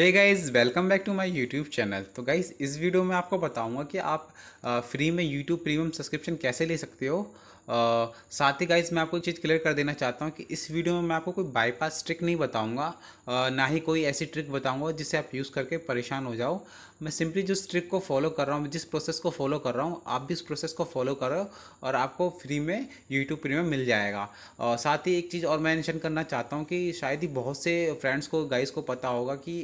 hey guys welcome back to my YouTube channel तो guys इस video में आपको बताऊंगा कि आप फ्री में यूट्यूब प्रीमियम सब्सक्रिप्शन कैसे ले सकते हो साथ ही गाइज मैं आपको एक चीज़ क्लियर कर देना चाहता हूँ कि इस वीडियो में मैं आपको कोई बाईपास ट्रिक नहीं बताऊँगा ना ही कोई ऐसी ट्रिक बताऊँगा जिससे आप यूज़ करके परेशान हो जाओ मैं सिंपली जिस ट्रिक को फॉलो कर रहा हूँ जिस प्रोसेस को फॉलो कर रहा हूँ आप भी उस प्रोसेस को फॉलो करो और आपको फ्री में यूट्यूब प्रीमियम मिल जाएगा और साथ ही एक चीज़ और मैंशन करना चाहता हूँ कि शायद ही बहुत से फ्रेंड्स को गाइज़ को पता होगा कि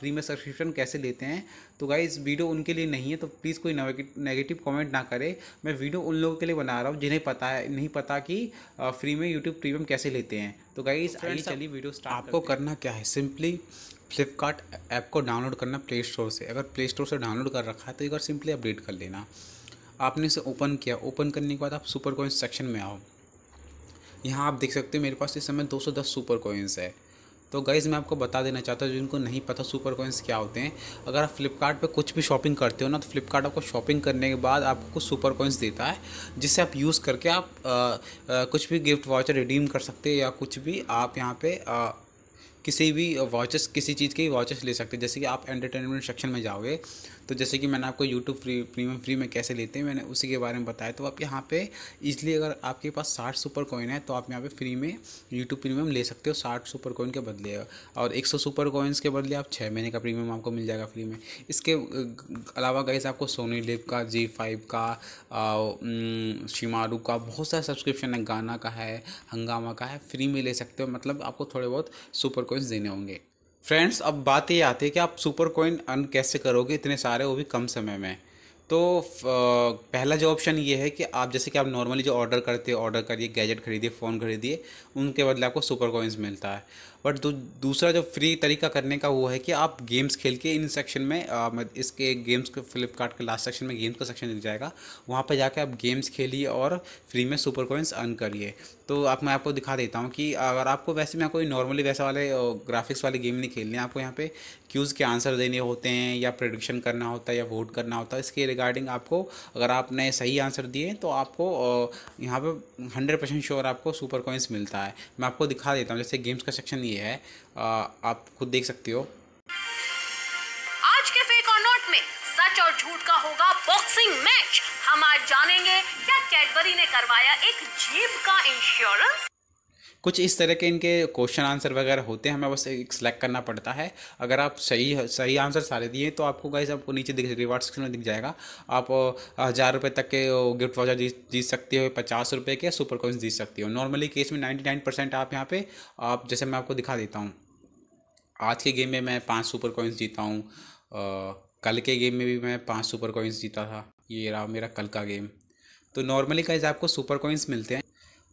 फ्री में सब्सक्रिप्शन कैसे लेते हैं तो गाइज वीडियो उनके लिए नहीं है तो प्लीज़ कोई नेगेटिव कॉमेंट ना करे मैं वीडियो उन लोगों के लिए बना रहा हूँ जिन्हें पता नहीं पता कि फ्री में यूट्यूब प्रीमियम कैसे लेते हैं तो गाइस तो आइए चलिए वीडियो स्टार्ट आपको करना क्या है सिंपली फ्लिपकार्ट ऐप को डाउनलोड करना प्ले स्टोर से अगर प्ले स्टोर से डाउनलोड कर रखा है तो एक बार सिंपली अपडेट कर लेना आपने इसे ओपन किया ओपन करने के बाद आप सुपर कोइंस सेक्शन में आओ यहाँ आप देख सकते हो मेरे पास इस समय 210 सुपर कॉइन्स है तो गाइज़ मैं आपको बता देना चाहता हूँ जिनको नहीं पता सुपर कॉइन्स क्या होते हैं अगर आप फ्लिपकार्ट कुछ भी शॉपिंग करते हो ना तो फ्लिपकार्ट आपको शॉपिंग करने के बाद आपको कुछ सुपर कॉइन्स देता है जिससे आप यूज़ करके आप आ, आ, कुछ भी गिफ्ट वाचर रिडीम कर सकते हैं या कुछ भी आप यहाँ पे आ, किसी भी वॉचेस किसी चीज़ के वॉचेस ले सकते हैं जैसे कि आप एंटरटेनमेंट सेक्शन में जाओगे तो जैसे कि मैंने आपको यूट्यूब फ्री प्रीमियम फ्री में कैसे लेते हैं मैंने उसी के बारे में बताया तो आप यहाँ पे इसलिए अगर आपके पास साठ सुपर कॉइन है तो आप यहाँ पे फ्री में यूट्यूब प्रीमियम ले सकते हो साठ सुपर कॉइन के बदले और एक सौ सुपर कॉइन्स के बदले आप छः महीने का प्रीमियम आपको मिल जाएगा फ्री में इसके अलावा गाइस आपको सोनी लिप का जी फाइव का शिमारू का बहुत सारा सब्सक्रिप्शन है गाना का है हंगामा का है फ्री में ले सकते हो मतलब आपको थोड़े बहुत सुपर कोइंस देने होंगे फ्रेंड्स अब बात ये आती है कि आप सुपर कोइन अर्न कैसे करोगे इतने सारे वो भी कम समय में तो पहला जो ऑप्शन ये है कि आप जैसे कि आप नॉर्मली जो ऑर्डर करते हो ऑर्डर करिए गैजेट खरीदिए फ़ोन खरीदिए उनके बदले आपको सुपर कोइंस मिलता है बट दू, दूसरा जो फ्री तरीका करने का वो है कि आप गेम्स खेल के इन सेक्शन में आ, इसके गेम्स के फ्लिपकार्ट के लास्ट सेक्शन में गेम्स का सेक्शन दिख जाएगा वहाँ पर जाकर आप गेम्स खेलिए और फ्री में सुपर कॉइन्स अर्न करिए तो आप मैं आपको दिखा देता हूँ कि अगर आपको वैसे मैं कोई नॉर्मली वैसा वाले ग्राफिक्स वाले गेम नहीं खेलने आपको यहाँ पे क्यूज़ के आंसर देने होते हैं या प्रडिक्शन करना होता है या वोट करना होता है इसके रिगार्डिंग आपको अगर आपने सही आंसर दिए तो आपको यहाँ पे हंड्रेड परसेंट श्योर आपको सुपर कॉइन्स मिलता है मैं आपको दिखा देता हूँ जैसे गेम्स का सेक्शन हुई है आ, आप खुद देख सकते हो आज के फेक और नोट में सच और झूठ का होगा बॉक्सिंग मैच हम आज जानेंगे क्या कैडबरी ने करवाया एक जीप का इंश्योरेंस कुछ इस तरह के इनके क्वेश्चन आंसर वगैरह होते हैं हमें बस एक सेलेक्ट करना पड़ता है अगर आप सही सही आंसर सारे दिए तो आपको गाइज आपको नीचे दिख रिवार्ड सेक्शन में दिख जाएगा आप हज़ार रुपये तक के गिफ्ट वाउचर जीत जीत सकते हो पचास रुपये के सुपर कॉइन्स जीत सकते हो नॉर्मली केस में नाइन्टी नाइन परसेंट आप यहाँ पर आप जैसे मैं आपको दिखा देता हूँ आज के गेम में मैं पाँच सुपर कॉइन्स जीता हूँ कल के गेम में भी मैं पाँच सुपर कॉइन्स जीता था ये रहा मेरा कल का गेम तो नॉर्मली गाइज आपको सुपर कॉइन्स मिलते हैं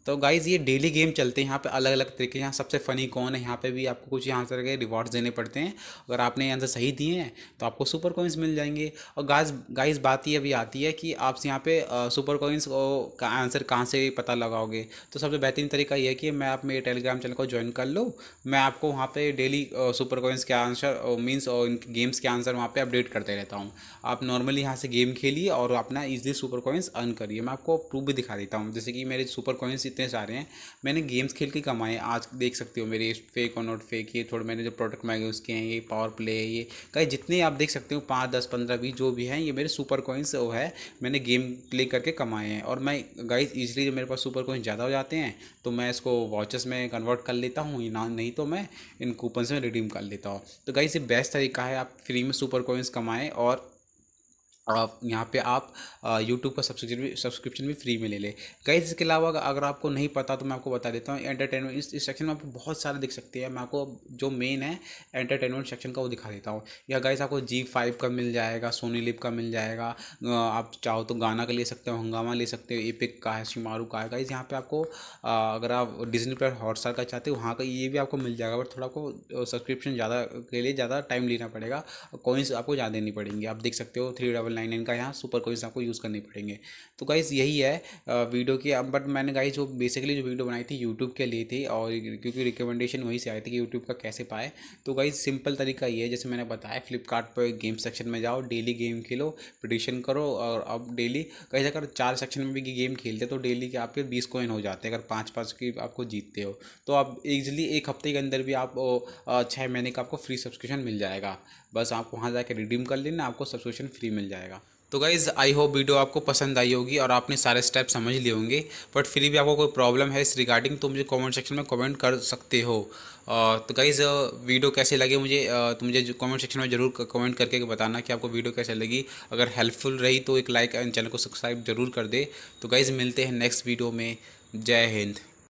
तो गाइज़ ये डेली गेम चलते हैं यहाँ पे अलग अलग तरीके यहाँ सबसे फ़नी कौन है यहाँ पे भी आपको कुछ यहाँ तरह के रिवॉर्ड्स देने पड़ते हैं अगर आपने आंसर सही दिए हैं तो आपको सुपर कॉइन्स मिल जाएंगे और गाइज गाइज बात ये अभी आती है कि आप यहाँ पे सुपर कॉइन्स का आंसर कहाँ से पता लगाओगे तो सबसे बेहतरीन तरीका यह है कि मैं आप मेरे टेलीग्राम चैनल को ज्वाइन कर लो मैं आपको वहाँ पर डेली सुपर कॉइन्स के आंसर मीन्स और गेम्स के आंसर वहाँ पर अपडेट करते रहता हूँ आप नॉर्मली यहाँ से गेम खेलिए और अपना ईजिली सुपर कॉइन्स अर्न करिए मैं आपको प्रूफ भी दिखा देता हूँ जैसे कि मेरे सुपर कॉइन्स कितने सारे हैं मैंने गेम्स खेल के कमाए आज देख सकते हो मेरे फेक और नॉट फेक ये थोड़े मैंने जो प्रोडक्ट मांगे उसके हैं ये पावर प्ले है ये कहीं जितने आप देख सकते हो पाँच दस पंद्रह बीस जो भी हैं ये मेरे सुपर कॉइन्स वो है मैंने गेम प्ले करके कमाए हैं और मैं गाइज ईजिली जब मेरे पास सुपर कॉइन्स ज़्यादा हो जाते हैं तो मैं इसको वॉचेस में कन्वर्ट कर लेता हूँ ना नहीं तो मैं इन कूपन से रिडीम कर लेता हूँ तो गाइज ये बेस्ट तरीका है आप फ्री में सुपर कॉइन्स कमाएँ और और यहाँ पे आप यूट्यूब का सब्सक्रिप्शन भी सब्सक्रिप्शन भी फ्री में ले लें कई इसके अलावा अगर आपको नहीं पता तो मैं आपको बता देता हूँ एंटरटेनमेंट इस, इस सेक्शन में आपको बहुत सारे दिख सकते हैं मैं आपको जो मेन है एंटरटेनमेंट सेक्शन का वो दिखा देता हूँ या गाइस आपको जी फाइव का मिल जाएगा सोनी लिप का मिल जाएगा आप चाहो तो गाना का ले सकते हो हंगामा ले सकते हो एपिक का है शिमारू का है गाइस यहाँ पर आपको अगर आप डिजनी प्लस हॉटस्टार का चाहते हो वहाँ का ये भी आपको मिल जाएगा बट थोड़ा आपको सब्सक्रिप्शन ज़्यादा के लिए ज़्यादा टाइम लेना पड़ेगा कॉइन्स आपको ज़्यादा देनी पड़ेंगी आप देख सकते हो थ्री डबल नाइन का यहाँ सुपर कोइंस आपको यूज़ करने पड़ेंगे तो गाइज़ यही है वीडियो की बट मैंने गाइज जो बेसिकली जो वीडियो बनाई थी यूट्यूब के लिए थी और क्योंकि रिकमेंडेशन वहीं से आई थी कि यूट्यूब का कैसे पाए तो गाइज सिंपल तरीका ये है जैसे मैंने बताया फ्लिपकार्ट पर गेम सेक्शन में जाओ डेली गेम खेलो प्रडिक्शन करो और अब डेली कहीं अगर चार सेक्शन में भी गेम खेलते तो डेली के आपके बीस कोइन हो जाते हैं अगर पाँच पाँच की आपको जीतते हो तो आप ईजिली एक हफ्ते के अंदर भी आप छः महीने का आपको फ्री सब्सक्रिप्शन मिल जाएगा बस आप वहाँ जाकर रिडीम कर लेना आपको सब्सक्रिप्शन फ्री मिल जाएगा जाएगा तो गाइज़ आई होप वीडियो आपको पसंद आई होगी और आपने सारे स्टेप समझ लिए होंगे बट फिर भी आपको कोई प्रॉब्लम है इस रिगार्डिंग तो मुझे कमेंट सेक्शन में कमेंट कर सकते हो तो गाइज़ वीडियो कैसे लगे मुझे तो मुझे कमेंट सेक्शन में ज़रूर कमेंट करके बताना कि आपको वीडियो कैसे लगी अगर हेल्पफुल रही तो एक लाइक एंड चैनल को सब्सक्राइब जरूर कर दे तो गाइज़ मिलते हैं नेक्स्ट वीडियो में जय हिंद